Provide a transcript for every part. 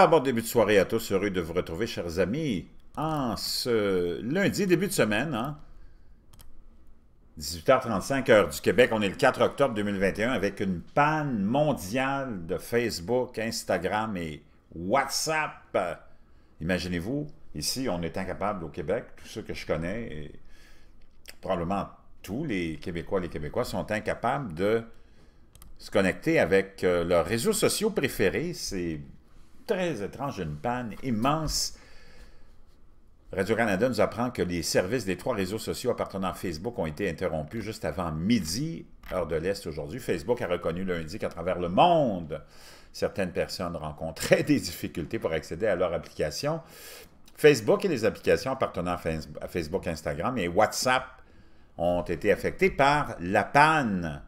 Ah, bon début de soirée à tous. Heureux de vous retrouver, chers amis, en ce lundi, début de semaine. 18h35, hein. heure du Québec. On est le 4 octobre 2021 avec une panne mondiale de Facebook, Instagram et WhatsApp. Imaginez-vous, ici, on est incapable au Québec, tous ceux que je connais, et probablement tous les Québécois, les Québécois sont incapables de se connecter avec euh, leurs réseaux sociaux préférés. C'est très étrange, une panne immense. Radio-Canada nous apprend que les services des trois réseaux sociaux appartenant à Facebook ont été interrompus juste avant midi, heure de l'Est aujourd'hui. Facebook a reconnu lundi qu'à travers le monde, certaines personnes rencontraient des difficultés pour accéder à leur application. Facebook et les applications appartenant à Facebook, Instagram et WhatsApp ont été affectées par la panne.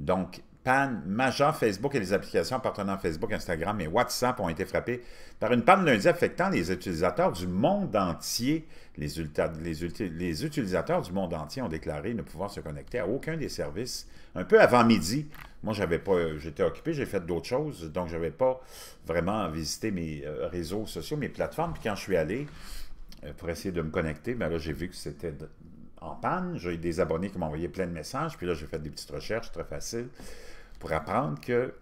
Donc, panne majeure. Facebook et les applications appartenant à Facebook, Instagram et WhatsApp ont été frappées par une panne lundi affectant les utilisateurs du monde entier. Les, utilisateurs du monde entier ont déclaré ne pouvoir se connecter à aucun des services un peu avant midi. Moi, j'avais pas, euh, j'étais occupé, j'ai fait d'autres choses, donc je n'avais pas vraiment visité mes euh, réseaux sociaux, mes plateformes. Puis quand je suis allé euh, pour essayer de me connecter, mais ben là, j'ai vu que c'était en panne. J'ai eu des abonnés qui m'ont envoyé plein de messages. Puis là, j'ai fait des petites recherches très faciles pour apprendre que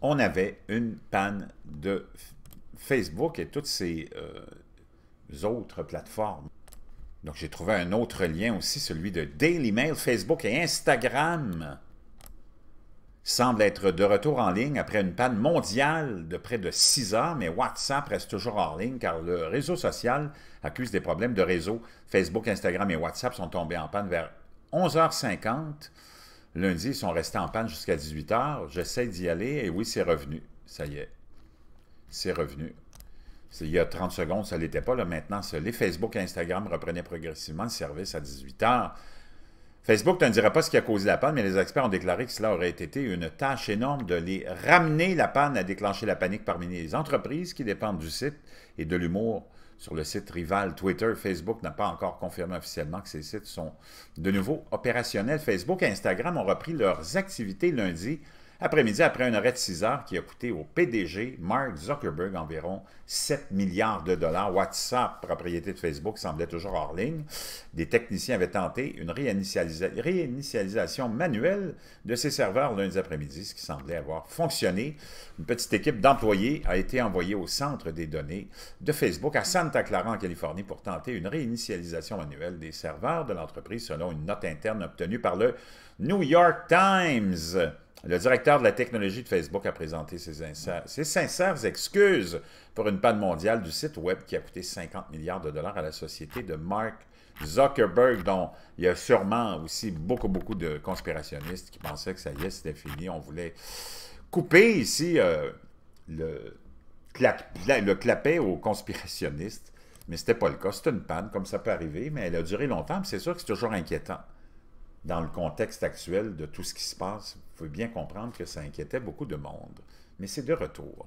on avait une panne de Facebook et toutes ces euh, autres plateformes. Donc, j'ai trouvé un autre lien aussi, celui de Daily Mail, Facebook et Instagram semble être de retour en ligne après une panne mondiale de près de 6 heures, mais WhatsApp reste toujours en ligne car le réseau social accuse des problèmes de réseau. Facebook, Instagram et WhatsApp sont tombés en panne vers 11h50. Lundi, ils sont restés en panne jusqu'à 18h. J'essaie d'y aller et oui, c'est revenu. Ça y est. C'est revenu. Il y a 30 secondes, ça ne l'était pas. Là, maintenant, les Facebook et Instagram reprenaient progressivement le service à 18 h Facebook ne dira pas ce qui a causé la panne, mais les experts ont déclaré que cela aurait été une tâche énorme de les ramener la panne à déclencher la panique parmi les entreprises qui dépendent du site et de l'humour sur le site rival Twitter. Facebook n'a pas encore confirmé officiellement que ces sites sont de nouveau opérationnels. Facebook et Instagram ont repris leurs activités lundi après-midi, après un arrêt de 6 heures qui a coûté au PDG Mark Zuckerberg environ 7 milliards de dollars, WhatsApp, propriété de Facebook, semblait toujours hors ligne. Des techniciens avaient tenté une réinitialisation manuelle de ses serveurs lundi après-midi, ce qui semblait avoir fonctionné. Une petite équipe d'employés a été envoyée au centre des données de Facebook à Santa Clara, en Californie, pour tenter une réinitialisation manuelle des serveurs de l'entreprise selon une note interne obtenue par le New York Times. Le directeur de la technologie de Facebook a présenté ses, sincères excuses pour une panne mondiale du site web qui a coûté 50 milliards de dollars à la société de Mark Zuckerberg, dont il y a sûrement aussi beaucoup, beaucoup de conspirationnistes qui pensaient que ça y est, c'était fini. On voulait couper ici euh, le, cla le clapet aux conspirationnistes, mais ce n'était pas le cas. C'était une panne, comme ça peut arriver, mais elle a duré longtemps, c'est sûr que c'est toujours inquiétant dans le contexte actuel de tout ce qui se passe, il faut bien comprendre que ça inquiétait beaucoup de monde. Mais c'est de retour.